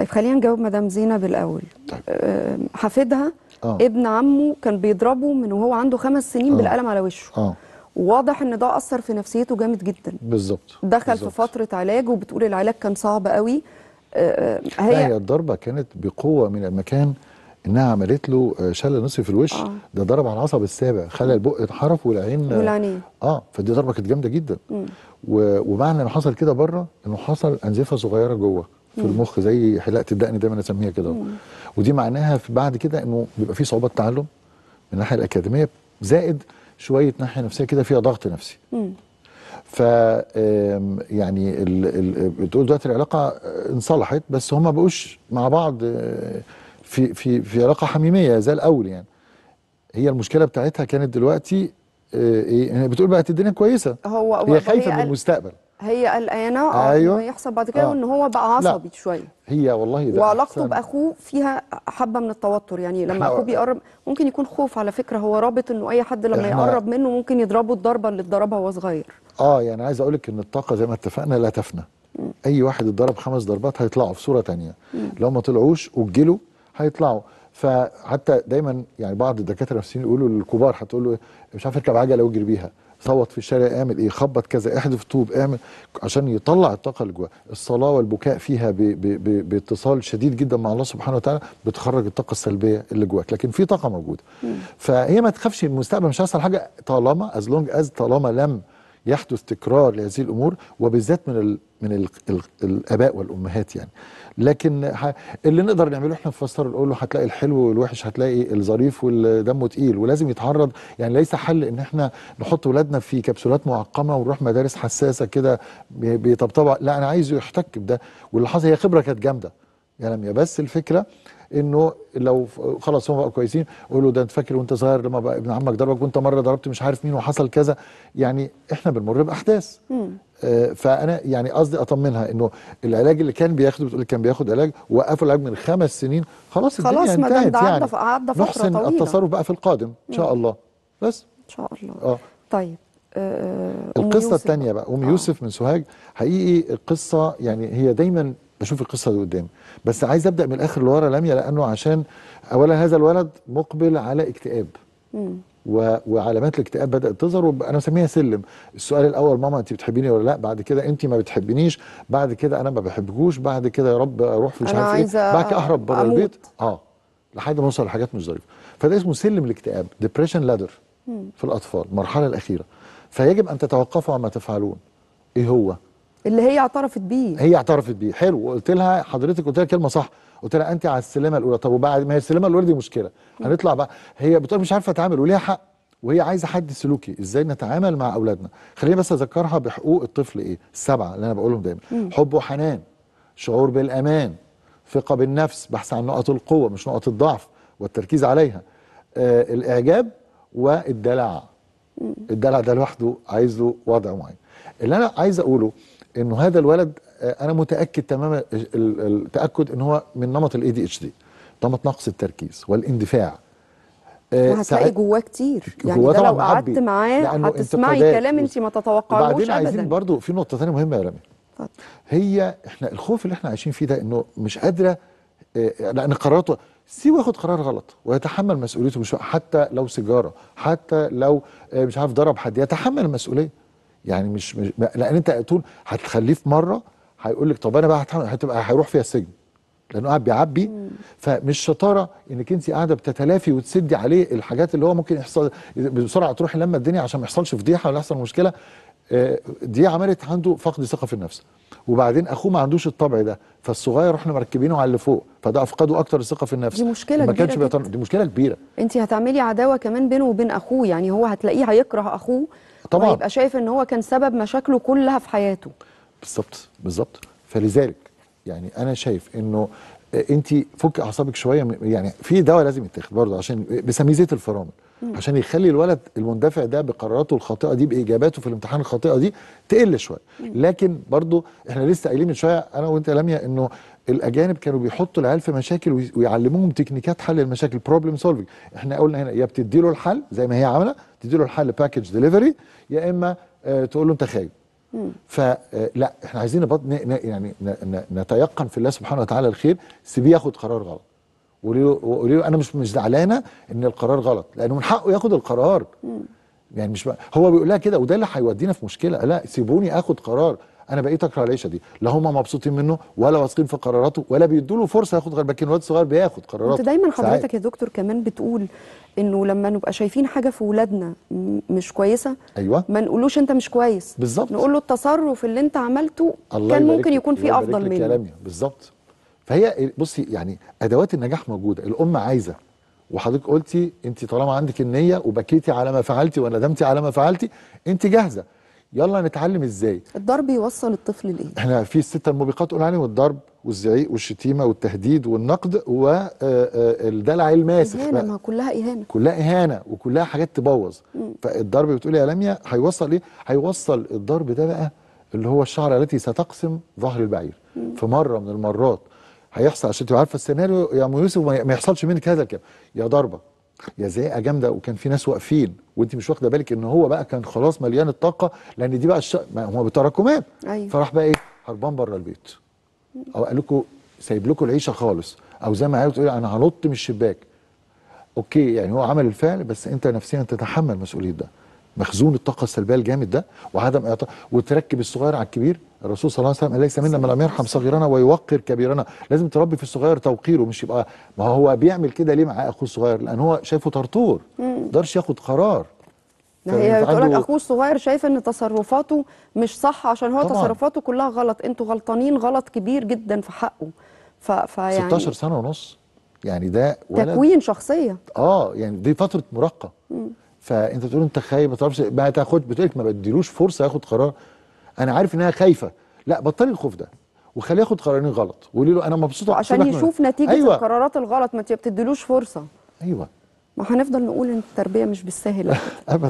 طيب خلينا نجاوب مدام زينب الاول طيب. آه، حفيدها أوه. ابن عمه كان بيضربه من وهو عنده خمس سنين آه. بالقلم على وشه أوه. واضح ان ده اثر في نفسيته جامد جدا بالظبط دخل بالزبط. في فتره علاج وبتقول العلاج كان صعب قوي أه, آه، هي هي الضربه كانت بقوه من المكان انها عملت له شل نصفي في الوش آه. ده ضرب على العصب السابع خلى البق اتحرف والعين والعينين اه فدي ضربه كانت جامده جدا ومعنى انه حصل كده بره انه حصل انزفه صغيره جوه في المخ زي حلاقه الدقن دايما اسميها كده ودي معناها في بعد كده انه بيبقى في صعوبات تعلم من الناحيه الاكاديميه زائد شويه ناحيه نفسيه كده فيها ضغط نفسي ف يعني بتقول دلوقتي العلاقه انصلحت بس هم ما بقوش مع بعض آه، في في في علاقه حميميه زي الاول يعني هي المشكله بتاعتها كانت دلوقتي آه، ايه بتقول بقت الدنيا كويسه هو هي خايفه من المستقبل هي قلقانه آه، ايوه ما يحصل بعد كده آه. وان هو بقى عصبي لا. شويه هي والله ده وعلاقته باخوه فيها حبه من التوتر يعني لما اخوه بيقرب ممكن يكون خوف على فكره هو رابط انه اي حد لما يقرب منه ممكن يضربه الضربه اللي اتضربها وهو صغير اه يعني عايز اقول لك ان الطاقه زي ما اتفقنا لا تفنى اي واحد اتضرب خمس ضربات هيطلعوا في صوره ثانيه لو ما طلعوش وجلوا هيطلعوا فحتى دايما يعني بعض الدكاتره النفسيين يقولوا للكبار هتقول له إيه، مش عارف اركب عجله واجري بيها صوت في الشارع اعمل ايه خبط كذا احذف طوب اعمل عشان يطلع الطاقه اللي جواه الصلاه والبكاء فيها ب... ب... ب... باتصال شديد جدا مع الله سبحانه وتعالى بتخرج الطاقه السلبيه اللي جواك لكن في طاقه موجوده فهي ما تخافش المستقبل مش هيحصل حاجه طالما از لونج از طالما لم يحدث تكرار لهذه الامور وبالذات من من الـ الـ الاباء والامهات يعني لكن اللي نقدر نعمله احنا في نقول له هتلاقي الحلو والوحش هتلاقي الظريف والدمه تقيل ولازم يتعرض يعني ليس حل ان احنا نحط ولادنا في كبسولات معقمه ونروح مدارس حساسه كده بيطبطبوا لا انا عايزه يحتك بده واللي حصل هي خبره كانت جامده يعني يا بس الفكره انه لو خلاص هم بقوا كويسين قول له ده انت فاكر وانت صغير لما بقى ابن عمك ضربك وانت مره ضربت مش عارف مين وحصل كذا يعني احنا بنمر باحداث آه، فانا يعني قصدي اطمنها انه العلاج اللي كان بياخده بتقول كان بياخد علاج وقفوا العلاج من خمس سنين خلاص, خلاص الدنيا انتهت يعني عدى فتره نحسن طويلة. التصرف بقى في القادم ان شاء الله بس ان شاء الله اه طيب آه، آه، أم القصه الثانيه بقى ام آه. يوسف من سوهاج حقيقي القصه يعني هي دايما بشوف القصه دي قدامي بس عايز ابدا من الاخر لورا لميا لانه عشان اولا هذا الولد مقبل على اكتئاب و... وعلامات الاكتئاب بدات تظهر وانا بسميها سلم السؤال الاول ماما انت بتحبيني ولا لا بعد كده انت ما بتحبنيش بعد كده انا ما بحبكوش بعد كده يا رب اروح في مش عارف ايه بعد كده اهرب بره البيت اه لحد ما اوصل لحاجات مش ظريفه فده اسمه سلم الاكتئاب ديبريشن لادر في الاطفال المرحله الاخيره فيجب ان تتوقفوا عما تفعلون ايه هو اللي هي اعترفت بيه هي اعترفت بيه حلو قلت لها حضرتك قلت لها كلمه صح قلت لها انت على السلمه الاولى طب وبعد ما هي السلمه الاولى دي مشكله هنطلع بقى هي بتقول مش عارفه اتعامل وليها حق وهي عايزه حد سلوكي ازاي نتعامل مع اولادنا خليني بس اذكرها بحقوق الطفل ايه السبعه اللي انا بقولهم دايما حب وحنان شعور بالامان ثقه بالنفس بحث عن نقط القوه مش نقط الضعف والتركيز عليها آه الاعجاب والدلع الدلع ده لوحده عايز له وضع معين اللي انا عايز اقوله انه هذا الولد آه، انا متاكد تماما آه، التاكد ان هو من نمط الاي دي اتش دي نمط نقص التركيز والاندفاع آه، وهتلاقي جواه كتير يعني جواه ده لو قعدت معاه هتسمعي كلام انت ما تتوقعيهوش ابدا بعدين عايزين برضو في نقطه ثانيه مهمه يا رامي هي احنا الخوف اللي احنا عايشين فيه ده انه مش قادره لان قراراته سيبه ياخد قرار غلط ويتحمل مسؤوليته مش حتى لو سيجاره حتى لو مش عارف ضرب حد يتحمل المسؤوليه يعني مش, مش لان انت طول هتخليه في مره هيقول لك طب انا بقى هتبقى هيروح فيها السجن لانه قاعد بيعبي فمش شطاره انك انت قاعده بتتلافي وتسدي عليه الحاجات اللي هو ممكن يحصل بسرعه تروحي لما الدنيا عشان ما يحصلش فضيحه ولا يحصل مشكله آه، دي عملت عنده فقد ثقه في النفس وبعدين اخوه ما عندوش الطبع ده فالصغير احنا مركبينه على اللي فوق فده افقده اكتر الثقه في النفس دي مشكله ما كانش كبيره بيطن... دي مشكله كبيره انت هتعملي عداوه كمان بينه وبين اخوه يعني هو هتلاقيه هيكره اخوه طبعا ويبقى شايف ان هو كان سبب مشاكله كلها في حياته بالظبط بالظبط فلذلك يعني انا شايف انه آه، انت فك اعصابك شويه يعني في دواء لازم يتاخد برضه عشان آه، بسميه زيت الفرامل عشان يخلي الولد المندفع ده بقراراته الخاطئه دي باجاباته في الامتحان الخاطئه دي تقل شويه لكن برضه احنا لسه قايلين من شويه انا وانت يا لميا انه الاجانب كانوا بيحطوا العيال في مشاكل ويعلموهم تكنيكات حل المشاكل بروبلم سولفنج احنا قلنا هنا يا بتدي له الحل زي ما هي عامله تديله الحل باكج ديليفري يا اما آه، تقول له انت خايب فلا آه، احنا عايزين يعني نتيقن في الله سبحانه وتعالى الخير سيبيه ياخد قرار غلط وقولي له انا مش مش زعلانه ان القرار غلط لانه من حقه ياخد القرار يعني مش هو بيقول لها كده وده اللي هيودينا في مشكله لا سيبوني اخد قرار انا بقيت اكره العيشه دي لا هم مبسوطين منه ولا واثقين في قراراته ولا بيدوا له فرصه ياخد غير لكن الواد الصغير بياخد قراراته انت دايما حضرتك يا دكتور كمان بتقول انه لما نبقى شايفين حاجه في ولادنا مش كويسه ايوه ما نقولوش انت مش كويس بالظبط نقول له التصرف اللي انت عملته الله كان ممكن يكون فيه افضل منه بالظبط فهي بصي يعني ادوات النجاح موجوده الام عايزه وحضرتك قلتي انت طالما عندك النيه وبكيتي على ما فعلتي وندمتي على ما فعلتي انت جاهزه يلا نتعلم ازاي الضرب يوصل الطفل لايه احنا في الستة الموبقات قلنا عليهم الضرب والزعيق والشتيمه والتهديد والنقد والدلع آه، آه، الماسخ اهانه ما كلها اهانه كلها اهانه وكلها حاجات تبوظ فالضرب بتقولي يا لميا هيوصل ايه هيوصل الضرب ده بقى اللي هو الشعره التي ستقسم ظهر البعير مم. في مره من المرات هيحصل عشان تبقى عارفه السيناريو يا ام يوسف ما يحصلش منك هذا الكلام يا ضربك يا زهقه جامده وكان في ناس واقفين وانت مش واخده بالك ان هو بقى كان خلاص مليان الطاقه لان دي بقى الش... هو بتراكمات أيوة. فراح بقى ايه هربان بره البيت او قال لكم سايب لكم العيشه خالص او زي ما عايز تقول انا هنط من الشباك اوكي يعني هو عمل الفعل بس انت نفسيا تتحمل مسؤوليه ده مخزون الطاقه السلبيه الجامد ده وعدم اعطاء وتركب الصغير على الكبير الرسول صلى الله عليه وسلم ليس منا من لم يرحم صغيرنا ويوقر كبيرنا لازم تربي في الصغير توقيره مش يبقى ما هو بيعمل كده ليه مع اخوه الصغير لان هو شايفه طرطور ما يقدرش ياخد قرار هي بتقول لك اخوه الصغير شايف ان تصرفاته مش صح عشان هو طبعًا. تصرفاته كلها غلط انتوا غلطانين غلط كبير جدا في حقه ف... فيعني 16 سنه ونص يعني ده تكوين شخصيه اه يعني دي فتره مراهقه فانت تقول انت خايف ما تعرفش ما تاخد بتقولك ما بديلوش فرصه ياخد قرار انا عارف انها خايفه لا بطلي الخوف ده وخليه ياخد قرارين غلط وقولي له انا مبسوطه عشان يشوف نتيجه أيوة. القرارات الغلط ما بتديلوش فرصه ايوه ما هنفضل نقول ان التربيه مش بالسهل ابدا